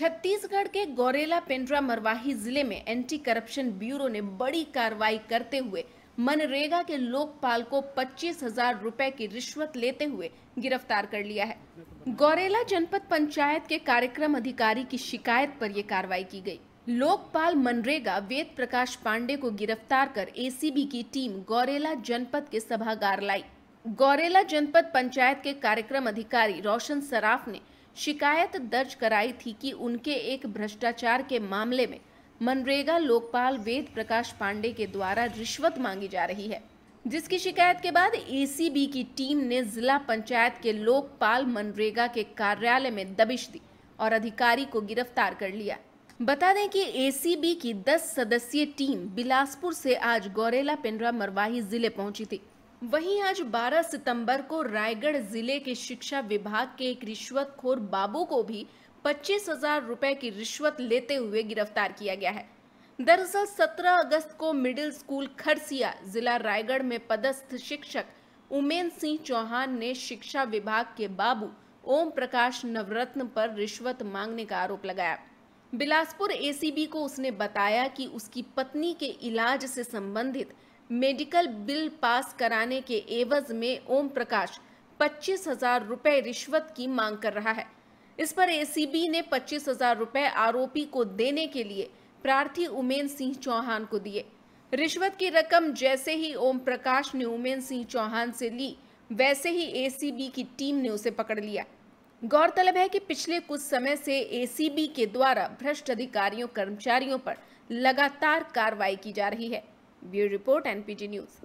छत्तीसगढ़ के गौरेला पेंड्रा मरवाही जिले में एंटी करप्शन ब्यूरो ने बड़ी कार्रवाई करते हुए मनरेगा के लोकपाल को पच्चीस हजार रूपए की रिश्वत लेते हुए गिरफ्तार कर लिया है गौरेला जनपद पंचायत के कार्यक्रम अधिकारी की शिकायत पर यह कार्रवाई की गई लोकपाल मनरेगा वेद प्रकाश पांडे को गिरफ्तार कर एसीबी की टीम गौरेला जनपद के सभागार लाई गौरेला जनपद पंचायत के कार्यक्रम अधिकारी रोशन सराफ ने शिकायत दर्ज कराई थी कि उनके एक भ्रष्टाचार के मामले में मनरेगा लोकपाल वेद प्रकाश पांडे के द्वारा रिश्वत मांगी जा रही है जिसकी शिकायत के बाद एसीबी की टीम ने जिला पंचायत के लोकपाल मनरेगा के कार्यालय में दबिश दी और अधिकारी को गिरफ्तार कर लिया बता दें कि एसीबी की 10 सदस्यीय टीम बिलासपुर से आज गौरेला पिंडरा मरवाही जिले पहुंची थी वहीं आज 12 सितंबर को रायगढ़ जिले के शिक्षा विभाग के एक रिश्वतखोर बाबू को भी पच्चीस हजार रूपए की रिश्वत लेते हुए गिरफ्तार किया गया है दरअसल 17 अगस्त को मिडिल स्कूल खरसिया जिला रायगढ़ में पदस्थ शिक्षक उमेन सिंह चौहान ने शिक्षा विभाग के बाबू ओम प्रकाश नवरत्न पर रिश्वत मांगने का आरोप लगाया बिलासपुर एसीबी को उसने बताया कि उसकी पत्नी के इलाज से संबंधित मेडिकल बिल पास कराने के एवज में ओम प्रकाश पच्चीस हजार रुपए रिश्वत की मांग कर रहा है इस पर एसीबी ने पच्चीस हजार रुपए आरोपी को देने के लिए प्रार्थी उमेन सिंह चौहान को दिए रिश्वत की रकम जैसे ही ओम प्रकाश ने उमेन सिंह चौहान से ली वैसे ही एसीबी की टीम ने उसे पकड़ लिया गौरतलब है कि पिछले कुछ समय से एसीबी के द्वारा भ्रष्ट अधिकारियों कर्मचारियों पर लगातार कार्रवाई की जा रही है Bureau Report and PG News.